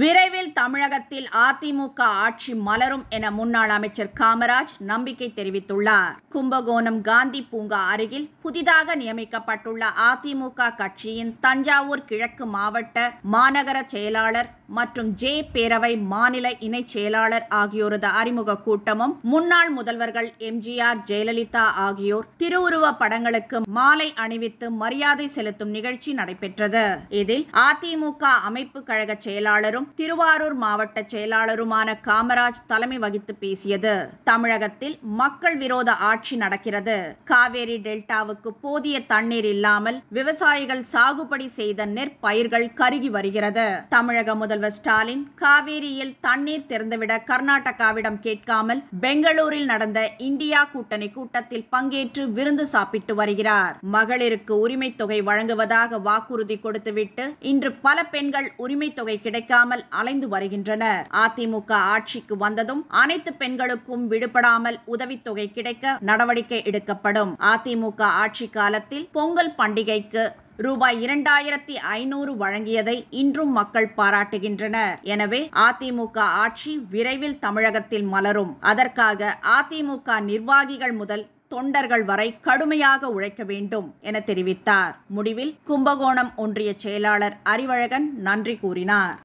விரைவில் தமிழகத்தில் அதிமுக ஆட்சி மலரும் என முன்னாள் அமைச்சர் காமராஜ் நம்பிக்கை தெரிவித்துள்ளார் கும்பகோணம் காந்தி பூங்கா அருகில் புதிதாக நியமிக்கப்பட்டுள்ள அதிமுக கட்சியின் தஞ்சாவூர் கிழக்கு மாவட்ட மாநகர செயலாளர் மற்றும் ஜே பேரவை மாநில இணை செயலாளர் ஆகியோரது அறிமுக கூட்டமும் முன்னாள் முதல்வர்கள் எம்ஜிஆர் ஜெயலலிதா ஆகியோர் திருவுருவ படங்களுக்கு மாலை அணிவித்து மரியாதை செலுத்தும் நிகழ்ச்சி நடைபெற்றது இதில் அதிமுக அமைப்பு கழக செயலாளரும் திருவாரூர் மாவட்ட செயலாளருமான காமராஜ் தலைமை வகித்து பேசியது தமிழகத்தில் மக்கள் விரோத ஆட்சி நடக்கிறது காவேரி டெல்டாவுக்கு போதிய தண்ணீர் இல்லாமல் விவசாயிகள் சாகுபடி செய்த நெற்பயிர்கள் கருகி வருகிறது தமிழக முதல்வர் முதல்வர் ஸ்டாலின் காவேரியில் தண்ணீர் திறந்துவிட கர்நாடகாவிடம் கேட்காமல் பெங்களூரில் நடந்த இந்தியா கூட்டணி கூட்டத்தில் பங்கேற்று விருந்து சாப்பிட்டு வருகிறார் மகளிருக்கு உரிமை தொகை வழங்குவதாக வாக்குறுதி கொடுத்துவிட்டு இன்று பல பெண்கள் உரிமை தொகை கிடைக்காமல் அலைந்து வருகின்றனர் அதிமுக ஆட்சிக்கு வந்ததும் அனைத்து பெண்களுக்கும் விடுபடாமல் உதவித்தொகை கிடைக்க நடவடிக்கை எடுக்கப்படும் அதிமுக ஆட்சி காலத்தில் பொங்கல் பண்டிகைக்கு ரூபாய் இரண்டாயிரத்தி ஐநூறு வழங்கியதை இன்றும் மக்கள் பாராட்டுகின்றனர் எனவே அதிமுக ஆட்சி விரைவில் தமிழகத்தில் மலரும் அதற்காக அதிமுக நிர்வாகிகள் முதல் தொண்டர்கள் வரை கடுமையாக உழைக்க வேண்டும் என தெரிவித்தார் முடிவில் கும்பகோணம் ஒன்றிய செயலாளர் அறிவழகன் நன்றி கூறினார்